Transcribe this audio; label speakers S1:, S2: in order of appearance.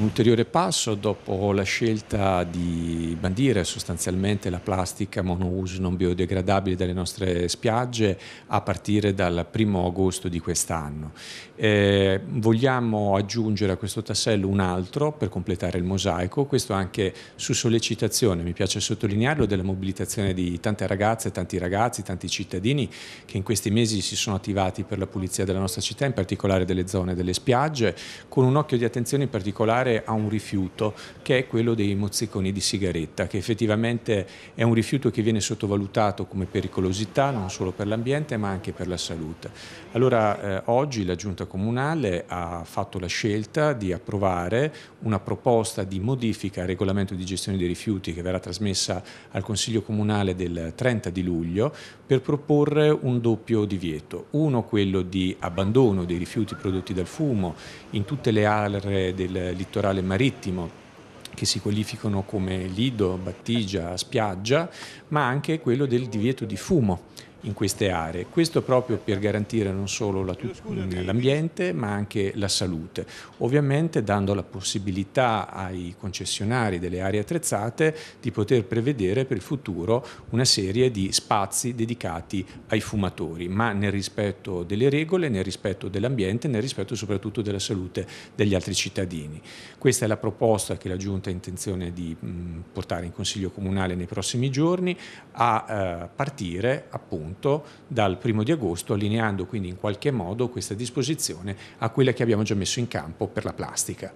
S1: un ulteriore passo dopo la scelta di bandire sostanzialmente la plastica monouso non biodegradabile dalle nostre spiagge a partire dal primo agosto di quest'anno. Eh, vogliamo aggiungere a questo tassello un altro per completare il mosaico, questo anche su sollecitazione, mi piace sottolinearlo, della mobilitazione di tante ragazze, tanti ragazzi, tanti cittadini che in questi mesi si sono attivati per la pulizia della nostra città, in particolare delle zone delle spiagge, con un occhio di attenzione in particolare pensare a un rifiuto che è quello dei mozziconi di sigaretta, che effettivamente è un rifiuto che viene sottovalutato come pericolosità non solo per l'ambiente ma anche per la salute. Allora eh, oggi la Giunta Comunale ha fatto la scelta di approvare una proposta di modifica al regolamento di gestione dei rifiuti che verrà trasmessa al Consiglio Comunale del 30 di luglio per proporre un doppio divieto, uno quello di abbandono dei rifiuti prodotti dal fumo in tutte le aree del litorale litorale marittimo che si qualificano come lido, battigia, spiaggia, ma anche quello del divieto di fumo in queste aree. Questo proprio per garantire non solo l'ambiente ma anche la salute, ovviamente dando la possibilità ai concessionari delle aree attrezzate di poter prevedere per il futuro una serie di spazi dedicati ai fumatori, ma nel rispetto delle regole, nel rispetto dell'ambiente, e nel rispetto soprattutto della salute degli altri cittadini. Questa è la proposta che la Giunta ha intenzione di portare in Consiglio Comunale nei prossimi giorni a eh, partire appunto conto dal primo di agosto, allineando quindi in qualche modo questa disposizione a quella che abbiamo già messo in campo per la plastica.